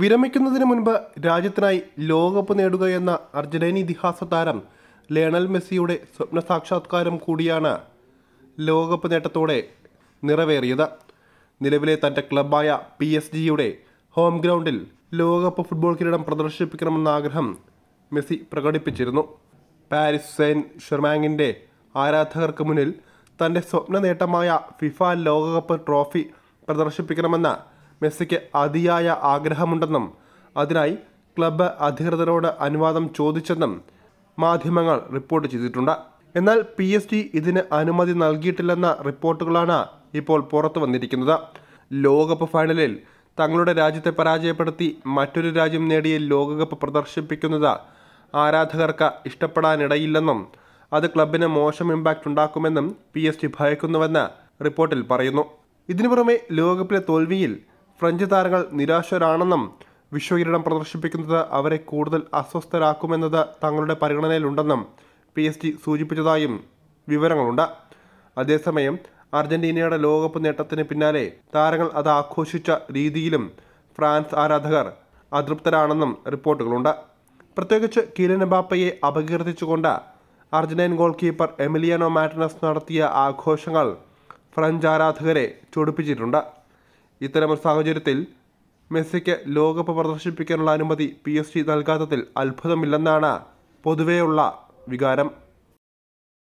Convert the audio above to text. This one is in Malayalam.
വിരമിക്കുന്നതിന് മുൻപ് രാജ്യത്തിനായി ലോകകപ്പ് നേടുക എന്ന അർജന്റീന ഇതിഹാസ താരം ലേണൽ മെസ്സിയുടെ സ്വപ്ന സാക്ഷാത്കാരം കൂടിയാണ് ലോകകപ്പ് നേട്ടത്തോടെ നിറവേറിയത് നിലവിലെ തൻ്റെ ക്ലബായ പി എസ് ജിയുടെ ഹോം ഗ്രൗണ്ടിൽ ലോകകപ്പ് ഫുട്ബോൾ കിരീടം പ്രദർശിപ്പിക്കണമെന്ന ആഗ്രഹം മെസ്സി പ്രകടിപ്പിച്ചിരുന്നു പാരീസ് സെയിൻ ഷെർമാങ്ങിൻ്റെ ആരാധകർക്ക് മുന്നിൽ തൻ്റെ സ്വപ്ന നേട്ടമായ ഫിഫ ലോകകപ്പ് ട്രോഫി പ്രദർശിപ്പിക്കണമെന്ന മെസ്സിക്ക് അതിയായ ആഗ്രഹമുണ്ടെന്നും അതിനായി ക്ലബ്ബ് അധികൃതരോട് അനുവാദം ചോദിച്ചെന്നും മാധ്യമങ്ങൾ റിപ്പോർട്ട് ചെയ്തിട്ടുണ്ട് എന്നാൽ പി എസ് ജി ഇതിന് അനുമതി നൽകിയിട്ടില്ലെന്ന റിപ്പോർട്ടുകളാണ് ഇപ്പോൾ പുറത്തു വന്നിരിക്കുന്നത് ലോകകപ്പ് ഫൈനലിൽ തങ്ങളുടെ രാജ്യത്തെ പരാജയപ്പെടുത്തി മറ്റൊരു രാജ്യം നേടിയ ലോകകപ്പ് പ്രദർശിപ്പിക്കുന്നത് ആരാധകർക്ക് ഇഷ്ടപ്പെടാനിടയില്ലെന്നും അത് ക്ലബിന് മോശം ഇമ്പാക്റ്റ് ഉണ്ടാക്കുമെന്നും പി എസ് ജി ഭയക്കുന്നുവെന്ന് റിപ്പോർട്ടിൽ പറയുന്നു ഇതിനു പുറമെ ലോകകപ്പിലെ തോൽവിയിൽ ഫ്രഞ്ച് താരങ്ങൾ നിരാശരാണെന്നും വിശ്വകിരീടം പ്രദർശിപ്പിക്കുന്നത് അവരെ കൂടുതൽ അസ്വസ്ഥരാക്കുമെന്നത് തങ്ങളുടെ പരിഗണനയിലുണ്ടെന്നും പി എസ് ജി സൂചിപ്പിച്ചതായും വിവരങ്ങളുണ്ട് അതേസമയം അർജന്റീനയുടെ ലോകകപ്പ് നേട്ടത്തിന് പിന്നാലെ താരങ്ങൾ അത് ആഘോഷിച്ച രീതിയിലും ഫ്രാൻസ് ആരാധകർ അതൃപ്തരാണെന്നും റിപ്പോർട്ടുകളുണ്ട് പ്രത്യേകിച്ച് കിരൺ ബാപ്പയെ അപകീർത്തിച്ചുകൊണ്ട് Argentine goal keeper Emiliano Martinez നടത്തിയ ആഘോഷങ്ങൾ ഫ്രഞ്ച് ആരാധകരെ ചൊടിപ്പിച്ചിട്ടുണ്ട് ഇത്തരമൊരു സാഹചര്യത്തിൽ മെസ്സിക്ക് ലോകകപ്പ് പ്രദർശിപ്പിക്കാനുള്ള അനുമതി പി എസ് ജി നൽകാത്തതിൽ അത്ഭുതമില്ലെന്നാണ് പൊതുവെയുള്ള വികാരം